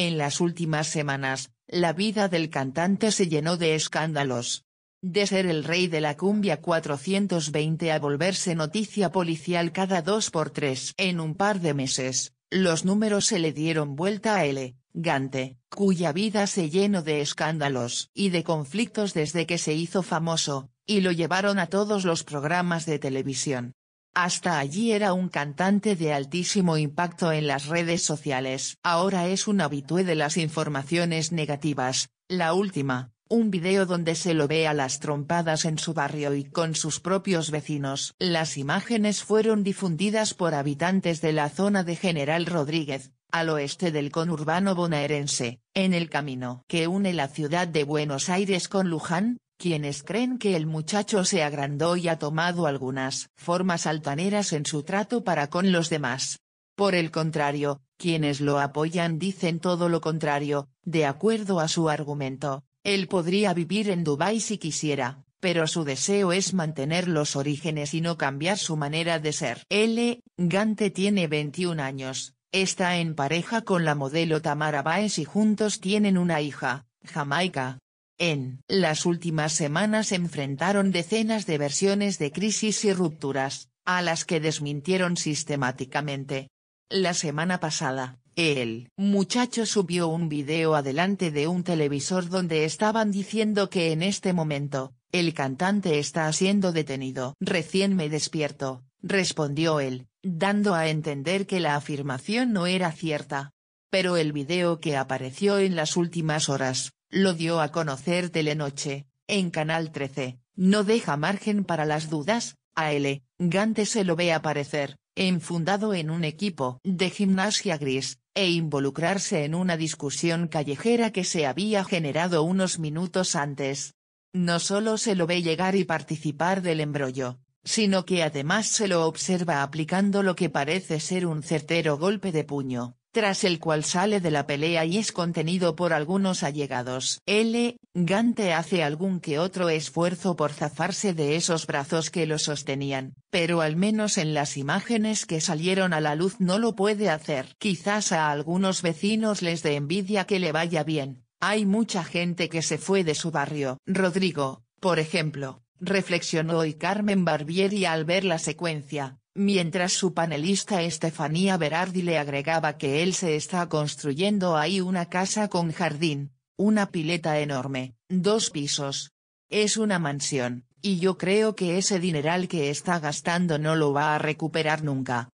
En las últimas semanas, la vida del cantante se llenó de escándalos. De ser el rey de la cumbia 420 a volverse noticia policial cada dos por tres. En un par de meses, los números se le dieron vuelta a L. Gante, cuya vida se llenó de escándalos y de conflictos desde que se hizo famoso, y lo llevaron a todos los programas de televisión. Hasta allí era un cantante de altísimo impacto en las redes sociales. Ahora es un habitué de las informaciones negativas, la última, un video donde se lo ve a las trompadas en su barrio y con sus propios vecinos. Las imágenes fueron difundidas por habitantes de la zona de General Rodríguez, al oeste del conurbano bonaerense, en el camino que une la ciudad de Buenos Aires con Luján, quienes creen que el muchacho se agrandó y ha tomado algunas formas altaneras en su trato para con los demás. Por el contrario, quienes lo apoyan dicen todo lo contrario, de acuerdo a su argumento, él podría vivir en Dubái si quisiera, pero su deseo es mantener los orígenes y no cambiar su manera de ser. L. Gante tiene 21 años, está en pareja con la modelo Tamara Baez y juntos tienen una hija, Jamaica. En las últimas semanas enfrentaron decenas de versiones de crisis y rupturas, a las que desmintieron sistemáticamente. La semana pasada, el muchacho subió un video adelante de un televisor donde estaban diciendo que en este momento, el cantante está siendo detenido. Recién me despierto, respondió él, dando a entender que la afirmación no era cierta. Pero el video que apareció en las últimas horas, lo dio a conocer Telenoche, en Canal 13, no deja margen para las dudas, a L. Gante se lo ve aparecer, enfundado en un equipo de gimnasia gris, e involucrarse en una discusión callejera que se había generado unos minutos antes. No solo se lo ve llegar y participar del embrollo, sino que además se lo observa aplicando lo que parece ser un certero golpe de puño, tras el cual sale de la pelea y es contenido por algunos allegados. L. Gante hace algún que otro esfuerzo por zafarse de esos brazos que lo sostenían, pero al menos en las imágenes que salieron a la luz no lo puede hacer. Quizás a algunos vecinos les dé envidia que le vaya bien, hay mucha gente que se fue de su barrio. Rodrigo, por ejemplo, reflexionó y Carmen Barbieri al ver la secuencia, mientras su panelista Estefanía Berardi le agregaba que él se está construyendo ahí una casa con jardín, una pileta enorme, dos pisos. Es una mansión, y yo creo que ese dineral que está gastando no lo va a recuperar nunca.